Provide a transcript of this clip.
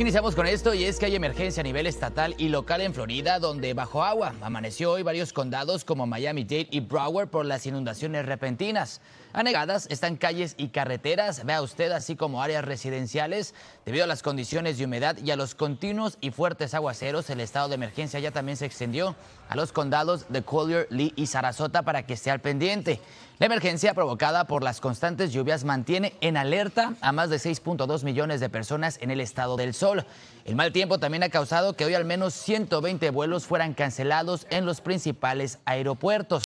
Iniciamos con esto y es que hay emergencia a nivel estatal y local en Florida donde bajo agua amaneció hoy varios condados como Miami Dade y Broward por las inundaciones repentinas. Anegadas están calles y carreteras, vea usted, así como áreas residenciales. Debido a las condiciones de humedad y a los continuos y fuertes aguaceros, el estado de emergencia ya también se extendió a los condados de Collier, Lee y Sarasota para que esté al pendiente. La emergencia provocada por las constantes lluvias mantiene en alerta a más de 6.2 millones de personas en el estado del Sol. El mal tiempo también ha causado que hoy al menos 120 vuelos fueran cancelados en los principales aeropuertos.